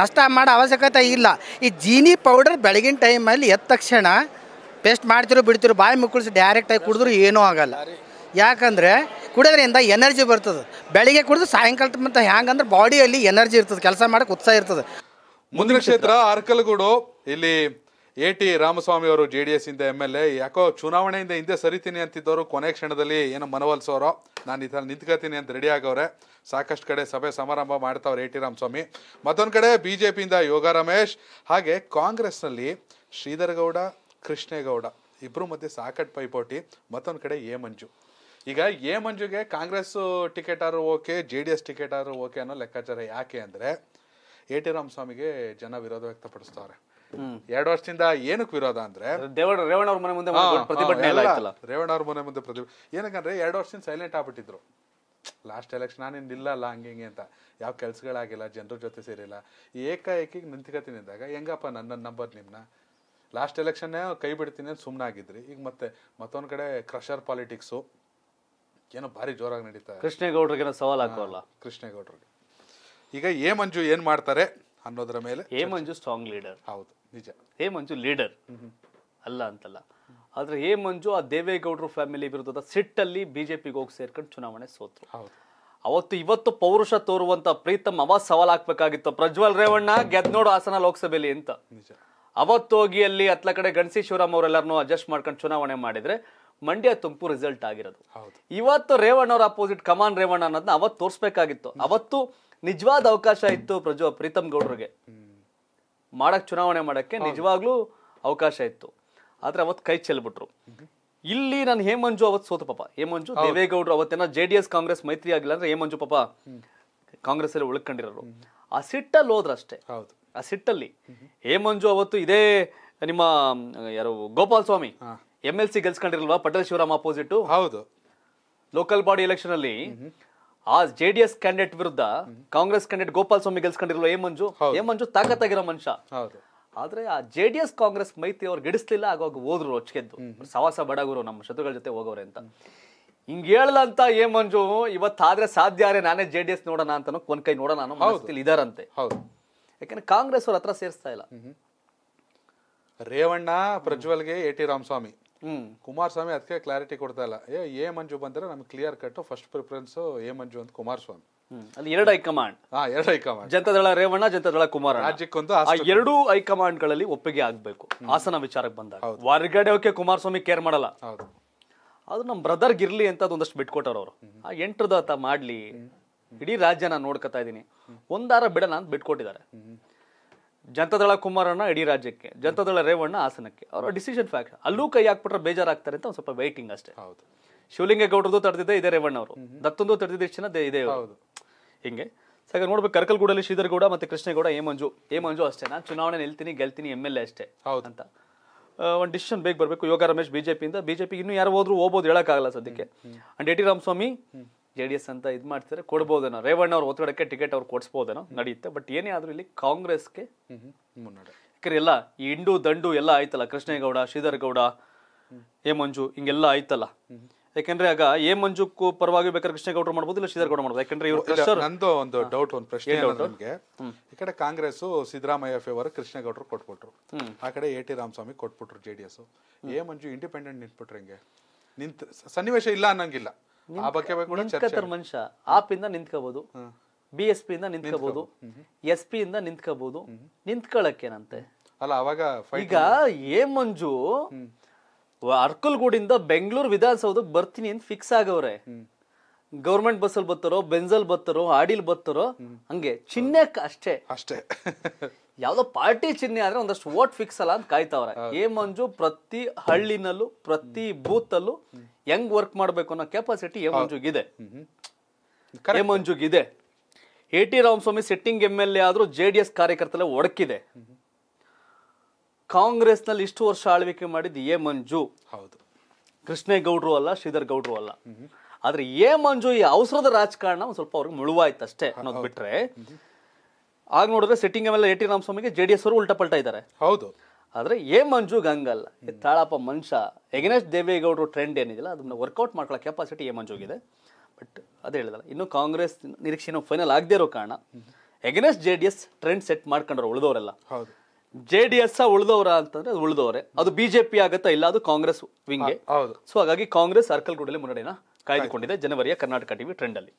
ನಷ್ಟ ಮಾಡೋ ಅವಶ್ಯಕತೆ ಇಲ್ಲ ಈ ಜೀನಿ ಪೌಡರ್ ಬೆಳಗಿನ ಟೈಮಲ್ಲಿ ಎದ್ದ ತಕ್ಷಣ ಪೇಸ್ಟ್ ಮಾಡ್ತಿರೋ ಬಿಡ್ತಿರೋ ಬಾಯಿ ಮುಕ್ಕಳಿಸಿ ಡೈರೆಕ್ಟಾಗಿ ಕುಡಿದ್ರು ಏನೂ ಆಗಲ್ಲ ಯಾಕಂದರೆ ಕುಡಿಯೋದ್ರಿಂದ ಎನರ್ಜಿ ಬರ್ತದೆ ಬೆಳಿಗ್ಗೆ ಕುಡಿದು ಸಾಯಂಕಾಲ ಮತ್ತು ಹ್ಯಾಂಗಂದ್ರೆ ಬಾಡಿಯಲ್ಲಿ ಎನರ್ಜಿ ಇರ್ತದೆ ಕೆಲಸ ಮಾಡೋಕ್ಕೆ ಉತ್ಸಾಹ ಇರ್ತದೆ ಮುಂದಿನ ಕ್ಷೇತ್ರ ಅರ್ಕಲಗೂಡು ಇಲ್ಲಿ ಎ ಟಿ ರಾಮಸ್ವಾಮಿ ಅವರು ಜೆ ಡಿ ಎಸ್ ಇಂದ ಎಮ್ ಎಲ್ ಎ ಯಾಕೋ ಚುನಾವಣೆಯಿಂದ ಹಿಂದೆ ಸರಿತೀನಿ ಅಂತಿದ್ದವರು ಕೊನೆ ಕ್ಷಣದಲ್ಲಿ ಏನೋ ಮನವೊಲಿಸೋರೋ ನಾನು ಈ ಥರ ನಿಂತ್ಕೋತೀನಿ ಅಂತ ರೆಡಿ ಆಗವ್ರೆ ಸಾಕಷ್ಟು ಕಡೆ ಸಭೆ ಸಮಾರಂಭ ಮಾಡ್ತಾವ್ರೆ ಎ ಟಿ ರಾಮಸ್ವಾಮಿ ಮತ್ತೊಂದು ಕಡೆ ಬಿ ಜೆ ಪಿಯಿಂದ ಯೋಗ ರಮೇಶ್ ಹಾಗೆ ಕಾಂಗ್ರೆಸ್ನಲ್ಲಿ ಶ್ರೀಧರಗೌಡ ಕೃಷ್ಣೇಗೌಡ ಇಬ್ಬರು ಮಧ್ಯೆ ಸಾಕಟ್ ಪೈಪೋಟಿ ಮತ್ತೊಂದು ಕಡೆ ಎ ಮಂಜು ಈಗ ಎ ಮಂಜುಗೆ ಕಾಂಗ್ರೆಸ್ ಟಿಕೆಟ್ ಆದರೂ okay J D S ticket ಆದರೂ ಓಕೆ ಅನ್ನೋ ಲೆಕ್ಕಾಚಾರ ಯಾಕೆ ಅಂದರೆ ಎ ಟಿ ರಾಮಸ್ವಾಮಿಗೆ ಜನ ವಿರೋಧ ವ್ಯಕ್ತಪಡಿಸ್ತಾವ್ರೆ ಎರಡು ವರ್ಷದಿಂದ ಏನಕ್ಕೆ ವಿರೋಧ ಅಂದ್ರೆ ರೇವಣ್ಣ ಅವ್ರ ಮನೆ ಮುಂದೆ ಪ್ರತಿಭಟನೆ ರೇವಣ್ಣ ಅವ್ರ ಮನೆ ಮುಂದೆ ಏನಕ್ಕಂದ್ರೆ ಎರಡು ವರ್ಷದಿಂದ ಸೈಲೆಂಟ್ ಆಗ್ಬಿಟ್ಟಿದ್ರು ಲಾಸ್ಟ್ ಎಲೆಕ್ಷನ್ ನಾನಿನ್ ನಿಲ್ಲಲ್ಲ ಹಂಗೆ ಹಿಂಗೆ ಅಂತ ಯಾವ ಕೆಲ್ಸಗಳಾಗಿಲ್ಲ ಜನರ ಜೊತೆ ಸೇರಿಲ್ಲ ಏಕಾಏಕಿಗ್ ನಿಂತ್ಕತಿ ಹೆಂಗಪ್ಪ ನನ್ನ ನಂಬರ್ ನಿಮ್ನ ಲಾಸ್ಟ್ ಎಲೆಕ್ಷನ್ನೇ ಕೈ ಬಿಡ್ತೀನಿ ಅಂತ ಆಗಿದ್ರಿ ಈಗ ಮತ್ತೆ ಮತ್ತೊಂದ್ ಕಡೆ ಕ್ರಷರ್ ಪಾಲಿಟಿಕ್ಸು ಏನೋ ಭಾರಿ ಜೋರಾಗಿ ನಡೀತಾರೆ ಕೃಷ್ಣೇಗೌಡರಿಗೆ ಸವಾಲ್ ಹಾಕೋಲ್ಲ ಕೃಷ್ಣೇಗೌಡರಿಗೆ ಈಗ ಏ ಮಂಜು ಏನು ಮಾಡ್ತಾರೆ ಅನ್ನೋದ್ರ ಮೇಲೆ ಹೇ ಮಂಜು ಸ್ಟ್ರಾಂಗ್ ಲೀಡರ್ ಹೌದು ನಿಜ ಹೇ ಮಂಜು ಲೀಡರ್ ಅಲ್ಲ ಅಂತಲ್ಲ ಆದ್ರೆ ಹೇ ಮಂಜು ಆ ದೇವೇಗೌಡರು ಫ್ಯಾಮಿಲಿ ವಿರುದ್ಧದ ಸಿಟ್ಟಲ್ಲಿ ಬಿಜೆಪಿಗೆ ಹೋಗಿ ಸೇರ್ಕೊಂಡು ಚುನಾವಣೆ ಸೋತರು ಅವತ್ತು ಇವತ್ತು ಪೌರುಷ ತೋರುವಂತ ಪ್ರೀತಮ್ ಅವ ಸವಾಲ್ ಹಾಕ್ಬೇಕಾಗಿತ್ತು ಪ್ರಜ್ವಲ್ ರೇವಣ್ಣ ಗೆದ್ನೋಡು ಹಾಸನ ಲೋಕಸಭೆಯಲ್ಲಿ ಅಂತ ಅವತ್ತೋಗಿ ಅಲ್ಲಿ ಹತ್ಲ ಕಡೆ ಗಣಸಿ ಶಿವರಾಮ್ ಅವರೆಲ್ಲರನ್ನೂ ಅಡ್ಜಸ್ಟ್ ಮಾಡ್ಕೊಂಡು ಚುನಾವಣೆ ಮಾಡಿದ್ರೆ ಮಂಡ್ಯ ತುಂಪು ರಿಸಲ್ಟ್ ಆಗಿರೋದು ಇವತ್ತು ರೇವಣ್ಣ ಅವರ ಅಪೋಸಿಟ್ ಕಮಾನ್ ರೇವಣ್ಣ ಅನ್ನೋದನ್ನ ಅವತ್ತು ತೋರ್ಸ್ಬೇಕಾಗಿತ್ತು ಅವತ್ತು ನಿಜವಾದ ಅವಕಾಶ ಇತ್ತು ಪ್ರಜೋ ಪ್ರೀತಮ್ ಗೌಡ್ರಿಗೆ ಮಾಡಕ್ ಚುನಾವಣೆ ಮಾಡಕ್ಕೆ ನಿಜವಾಗ್ಲೂ ಅವಕಾಶ ಇತ್ತು ಆದ್ರೆ ಅವತ್ತು ಕೈ ಚೆಲ್ಬಿಟ್ರು ಇಲ್ಲಿ ನಾನು ಹೇಮಂಜು ಅವತ್ತು ಸೋತು ಪಾಪ ಹೇಮಂಜು ದೇವೇಗೌಡರು ಅವತ್ತೇನ ಜೆ ಡಿ ಎಸ್ ಕಾಂಗ್ರೆಸ್ ಮೈತ್ರಿ ಆಗಿಲ್ಲ ಅಂದ್ರೆ ಹೇಮಂಜು ಪಾಪ ಕಾಂಗ್ರೆಸ್ ಅಲ್ಲಿ ಉಳ್ಕೊಂಡಿರೋರು ಆ ಸಿಟ್ಟಲ್ಲಿ ಹೋದ್ರಷ್ಟೇ ಆ ಸಿಟ್ಟಲ್ಲಿ ಹೇಮಂಜು ಅವತ್ತು ಇದೇ ನಿಮ್ಮ ಯಾರು Gopal Swamy M L C ಗೆಲ್ಸ್ಕೊಂಡಿರಲ್ವಾ ಪಟೇಲ್ ಶಿವರಾಮ್ ಅಪೋಸಿಟ್ ಹೌದು ಲೋಕಲ್ ಬಾಡಿ ಎಲೆಕ್ಷನ್ ಅಲ್ಲಿ ಆ ಜೆ ಡಿ ಎಸ್ ಕ್ಯಾಂಡಿಡೇಟ್ ವಿರುದ್ಧ ಕಾಂಗ್ರೆಸ್ ಕ್ಯಾಂಡಿಡೇಟ್ ಗೋಪಾಲ ಸ್ವಾಮಿ ಗೆಲ್ಸ್ಕೊಂಡಿರಲ್ವ ಎ ಮಂಜು ಎ ಮಂಜು ತಾಕತ್ತಾಗಿರೋ ಮನುಷ್ಯ ಆದ್ರೆ ಆ ಜೆ ಡಿ ಎಸ್ ಕಾಂಗ್ರೆಸ್ ಮೈತ್ರಿ ಅವ್ರು ಗೆಡಿಸ್ಲಿಲ್ಲ ಆಗೋಗ ಹೋದ್ರು ಒಚ್ಚಗೆದ್ದು ಸವಾಸ ಬಡಗುರು ನಮ್ಮ ಶತ್ರುಗಳ ಜೊತೆ ಹೋಗೋರೆ ಅಂತ ಹಿಂಗ್ ಅಂತ ಏ ಮಂಜು ಇವತ್ತಾದ್ರೆ ಸಾಧ್ಯ ಅರೆ ನಾನೇ ಜೆ ಡಿ ಎಸ್ ನೋಡೋಣ ಅಂತ ಕೊನ್ ಕೈ ನೋಡೋಣ ಅನ್ನೋ ಇದಾರಂತೆ ಯಾಕಂದ್ರೆ ಕಾಂಗ್ರೆಸ್ ಅವ್ರ ಹತ್ರ ಸೇರಿಸ್ತಾ ಇಲ್ಲ ರೇವಣ್ಣ ಪ್ರಜ್ವಲ್ಗೆ ಎ ಟಿ ರಾಮಸ್ವಾಮಿ ಹ್ಮ್ ಕುಮಾರಸ್ವಾಮಿ ಅದಕ್ಕೆ ಕ್ಲಾರಿಟಿ ಕೊಡ್ತಾ ಇಲ್ಲ ಏ ಎ ಮಂಜು ಬಂದ್ರೆ ನಮ್ಗೆ clear cut first preference A Manju ಅಂತ ಕುಮಾರಸ್ವಾಮಿ ಅಲ್ಲಿ ಎರಡು ಹೈಕಮಾಂಡ್ ಹಾ ಎರಡು ಹೈಕಮಾಂಡ್ ಜನತಾದಳ ರೇವಣ್ಣ ಜನತಾದಳ ಕುಮಾರ ರಾಜ್ಯಕ್ಕೊಂದು ಆ ಎರಡು ಹೈಕಮಾಂಡ್ ಗಳಲ್ಲಿ ಒಪ್ಪಿಗೆ ಆಗ್ಬೇಕು ಹಾಸನ ವಿಚಾರಕ್ಕೆ ಬಂದಾಗ ಹೊರಗಡೆ ಓಕೆ ಕುಮಾರಸ್ವಾಮಿ ಕೇರ್ ಮಾಡಲ್ಲ ಹೌದು ಅದು ನಮ್ಮ ಬ್ರದರ್ ಗಿರ್ಲಿ ಅಂತ ಅದೊಂದಷ್ಟು ಬಿಟ್ಕೊಟ್ಟರು ಅವರು ಆ ಎಂಟ್ರದ ಮಾಡ್ಲಿ ಇಡೀ ರಾಜ್ಯ ನಾನು ನೋಡ್ಕೊತಾ ಇದ್ದೀನಿ ಒಂದಾರ ಬಿಡಲ್ಲ ಅಂತ ಬಿಟ್ಕೊಟ್ಟಿದ್ದಾರೆ ಜನತಾದಳ ಕುಮಾರಣ್ಣ ಇಡೀ ರಾಜ್ಯಕ್ಕೆ ಜನತಾದಳ ರೇವಣ್ಣ ಆಸನಕ್ಕೆ ಅವರ ಡಿಸಿಷನ್ ಫ್ಯಾಕ್ಟ್ ಅಲ್ಲೂ ಕೈ ಹಾಕ್ಬಿಟ್ರೆ ಬೇಜಾರಾಗ್ತಾರೆ ಅಂತ ಒಂದು ಸ್ವಲ್ಪ ವೈಟಿಂಗ್ ಅಷ್ಟೇ ಶಿವಲಿಂಗೇಗೌಡರದು ತಡೆದಿದ್ದೆ ಇದೇ ರೇವಣ್ಣ ಅವರು ದತ್ತೊಂದು ತಡೆದಿದ್ದ ಇಷ್ಟ ಇದೇ ಇದೇ ಹಿಂಗೆ ಸಾಗ ನೋಡ್ಬೇಕು ಕರ್ಕಲ್ಗೂಡಲ್ಲಿ ಶ್ರೀಧರ್ಗೌಡ ಮತ್ತೆ ಕೃಷ್ಣೇಗೌಡ ಏ ಮಂಜು ಏ ಮಂಜು ಅಷ್ಟೇ ನಾನು ಚುನಾವಣೆ ನಿಲ್ತೀನಿ ಗೆಲ್ತೀನಿ ಎಮ್ ಎಲ್ ಎ ಅಷ್ಟೇ ಅಂತ ಒಂದು ಡಿಸಿಷನ್ ಬೇಗ ಬರಬೇಕು ಯೋಗ ರಮೇಶ್ ಬಿಜೆಪಿಯಿಂದ ಬಿಜೆಪಿ ಇನ್ನೂ ಯಾರು ಹೋದ್ರು ಹೋಗ್ಬೋದು ಹೇಳೋಕ್ಕಾಗಲ್ಲ ಸದ್ಯಕ್ಕೆ and Rama Ramaswamy J D S ಅಂತ ಇದು ಮಾಡ್ತಾರೆ ಕೊಡ್ಬೋದೇನೋ ರೇವಣ್ಣ ಅವ್ರ ಒತ್ತಡಕ್ಕೆ ಟಿಕೆಟ್ ಅವ್ರು ಕೊಡಿಸ್ಬೋದೇನೋ ನಡೆಯುತ್ತೆ ಬಟ್ ಏನೇ ಆದರೂ ಇಲ್ಲಿ ಕಾಂಗ್ರೆಸ್ಗೆ ಮುನ್ನಡೆ ಯಾಕಂದ್ರೆ ಎಲ್ಲ ಈ ಇಂಡು ದಂಡು ಎಲ್ಲ ಆಯ್ತಲ್ಲ ಕೃಷ್ಣೇಗೌಡ ಶ್ರೀಧರ್ ಗೌಡ ಎ ಮಂಜು ಹಿಂಗೆಲ್ಲ ಆಯ್ತಲ್ಲ ಯಾಕಂದ್ರೆ ಆಗ ಎ ಮಂಜುಕ್ಕೂ ಪರವಾಗಿ ಬೇಕಾದ್ರೆ ಕೃಷ್ಣೇಗೌಡರು ಮಾಡ್ಬೋದು ಇಲ್ಲ ಗೌಡ ಮಾಡ್ಬೋದು ಯಾಕಂದ್ರೆ ಇವರು ನಂದು ಒಂದು ಡೌಟ್ ಒಂದು ಪ್ರಶ್ನೆ ನಮಗೆ ಈ ಕಡೆ ಕಾಂಗ್ರೆಸ್ ಸಿದ್ದರಾಮಯ್ಯ ಫೇವರ್ ಕೃಷ್ಣೇಗೌಡರು ಕೊಟ್ಬಿಟ್ರು ಆ ಕಡೆ ಎ ಟಿ ರಾಮಸ್ವಾಮಿ ಕೊಟ್ಬಿಟ್ರು ಜೆಡಿಎಸ್ ಎ ಮಂಜು ಇಂಡಿಪೆಂಡೆಂಟ್ ನಿಂತ್ಬಿಟ್ರೆ ಹೆಂಗೆ ನಿಂತ ಸನ್ನಿವೇಶ ಇಲ್ಲ ಅನ್ನಂಗಿಲ್ಲ ಮನುಷ್ಯ ಆಪ್ ಇಂದ ನಿಂತ್ಕೋಬಹುದು ಬಿ ಎಸ್ ಪಿ ಇಂದ ನಿಂತ್ಕೋಬಹುದು ಎಸ್ ಪಿ ಇಂದ ನಿಂತ್ಕೋಬಹುದು ನಿಂತ್ಕೊಳ್ಳಕ್ಕೇನಂತೆ ಅಲ್ಲ ಅವಾಗ ಈಗ ಏ ಮಂಜು ಅರ್ಕಲ್ಗೂಡಿಂದ ಬೆಂಗಳೂರು ವಿಧಾನಸೌಧಕ್ಕೆ ಬರ್ತೀನಿ ಅಂತ ಫಿಕ್ಸ್ ಆಗವ್ರೆ ಗೌರ್ಮೆಂಟ್ ಬಸ್ ಅಲ್ಲಿ ಬರ್ತಾರೋ ಬೆಂಜಲ್ ಬರ್ತಾರೋ ಆಡಿಲ್ ಬರ್ತಾರೋ ಹಂಗೆ ಚಿನ್ನಕ್ಕೆ ಅಷ್ಟೇ ಅಷ್ಟೇ ಯಾವ್ದೋ ಪಾರ್ಟಿ ಚಿಹ್ನೆ ಆದ್ರೆ ಒಂದಷ್ಟು ವೋಟ್ ಫಿಕ್ಸ್ ಅಲ್ಲ ಅಂತ ಕಾಯ್ತಾವ್ರೆ ಎ ಮಂಜು ಪ್ರತಿ ಹಳ್ಳಿನಲ್ಲೂ ಪ್ರತಿ ಬೂತ್ ಅಲ್ಲೂ ಹೆಂಗ್ ವರ್ಕ್ ಮಾಡ್ಬೇಕು ಅನ್ನೋ ಕೆಪಾಸಿಟಿ ಎ ಮಂಜುಗಿದೆ ಎ ಮಂಜುಗಿದೆ A T Ramaswamy sitting M L A ಆದ್ರೂ ಜೆ ಡಿ ಎಸ್ ಕಾರ್ಯಕರ್ತರ ಒಡಕಿದೆ ನಲ್ಲಿ ಇಷ್ಟು ವರ್ಷ ಆಳ್ವಿಕೆ ಮಾಡಿದ ಎ ಮಂಜು ಹೌದು ಕೃಷ್ಣೇಗೌಡ್ರು ಅಲ್ಲ ಶ್ರೀಧರ್ ಗೌಡ್ರು ಅಲ್ಲ ಆದ್ರೆ ಎ ಮಂಜು ಈ ಅವಸರದ ರಾಜಕಾರಣ ಒಂದ್ ಸ್ವಲ್ಪ ಅವ್ರಿಗೆ ಅಷ್ಟೇ ಅನ್ನೋದು ಬಿಟ್ರೆ ಆಗ ನೋಡಿದ್ರೆ ಸಿಟ್ಟಿಂಗ್ ಎಲ್ಲ ಎ ಟಿ ರಾಮಸ್ವಾಮಿಗೆ ಜೆ ಡಿ ಎಸ್ ಅವರು ಉಲ್ಟಾ ಪಲ್ಟಾ ಇದ್ದಾರೆ ಹೌದು ಆದ್ರೆ ಏ ಮಂಜು ಗಂಗಲ್ ತಾಳಪ್ಪ ಮನುಷ್ಯ ಎಗನೇಶ್ ದೇವೇಗೌಡರು ಟ್ರೆಂಡ್ ಏನಿದೆಯಲ್ಲ ಅದನ್ನ ವರ್ಕೌಟ್ ಮಾಡ್ಕೊಳ್ಳೋ ಕೆಪಾಸಿಟಿ ಎ ಮಂಜುಗಿದೆ ಬಟ್ ಅದೇ ಹೇಳಿದಲ್ಲ ಇನ್ನು ಕಾಂಗ್ರೆಸ್ ನಿರೀಕ್ಷೆನೂ ಫೈನಲ್ ಆಗದೆ ಇರೋ ಕಾರಣ against J D S trend set ಮಾಡ್ಕೊಂಡ್ರು ಉಳಿದವರೆಲ್ಲ ಜೆ ಡಿ ಎಸ್ ಉಳಿದವರ ಅಂತಂದ್ರೆ ಅದು ಉಳಿದವರೇ ಅದು ಬಿಜೆಪಿ ಆಗತ್ತಾ ಇಲ್ಲ ಅದು ಕಾಂಗ್ರೆಸ್ ಹೌದು ಸೊ ಹಾಗಾಗಿ ಕಾಂಗ್ರೆಸ್ ಸರ್ಕಲ್ ಗೂಡಲ್ಲಿ ಮುನ್ನಡೆನ ಕಾಯ್ದುಕೊಂಡಿದೆ ಜನವರಿಯ ಕರ್ನಾಟಕ ಟಿವಿ ಟ್ರೆಂಡ್ ಅಲ್ಲಿ